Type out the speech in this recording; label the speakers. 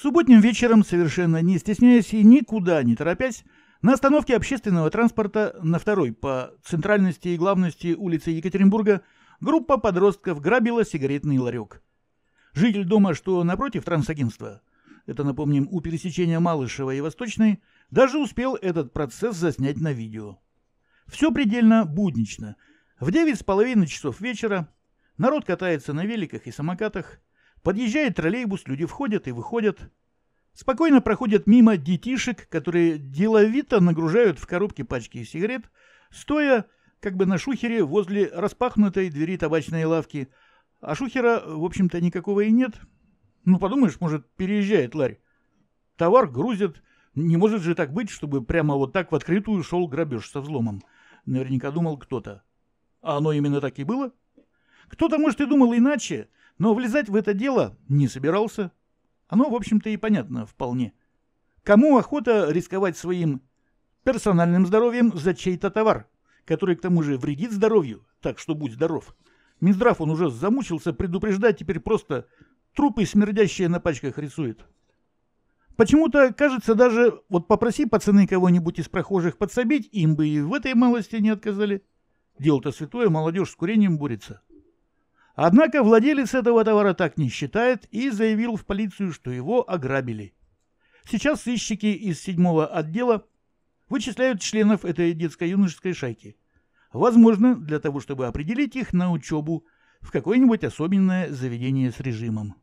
Speaker 1: Субботним вечером, совершенно не стесняясь и никуда не торопясь, на остановке общественного транспорта на второй по центральности и главности улице Екатеринбурга группа подростков грабила сигаретный ларек. Житель дома, что напротив трансагентства, это, напомним, у пересечения Малышева и Восточной, даже успел этот процесс заснять на видео. Все предельно буднично. В девять с половиной часов вечера народ катается на великах и самокатах, Подъезжает троллейбус, люди входят и выходят. Спокойно проходят мимо детишек, которые деловито нагружают в коробки пачки сигарет, стоя как бы на шухере возле распахнутой двери табачной лавки. А шухера, в общем-то, никакого и нет. Ну, подумаешь, может, переезжает ларь. Товар грузят. Не может же так быть, чтобы прямо вот так в открытую шел грабеж со взломом. Наверняка думал кто-то. А оно именно так и было. Кто-то, может, и думал иначе, но влезать в это дело не собирался. Оно, в общем-то, и понятно вполне. Кому охота рисковать своим персональным здоровьем за чей-то товар, который к тому же вредит здоровью, так что будь здоров. Минздрав он уже замучился предупреждать, теперь просто трупы смердящие на пачках рисует. Почему-то, кажется, даже вот попроси пацаны кого-нибудь из прохожих подсобить, им бы и в этой малости не отказали. Дело-то святое, молодежь с курением борется. Однако владелец этого товара так не считает и заявил в полицию, что его ограбили. Сейчас сыщики из седьмого отдела вычисляют членов этой детско-юношеской шайки. Возможно, для того, чтобы определить их на учебу в какое-нибудь особенное заведение с режимом.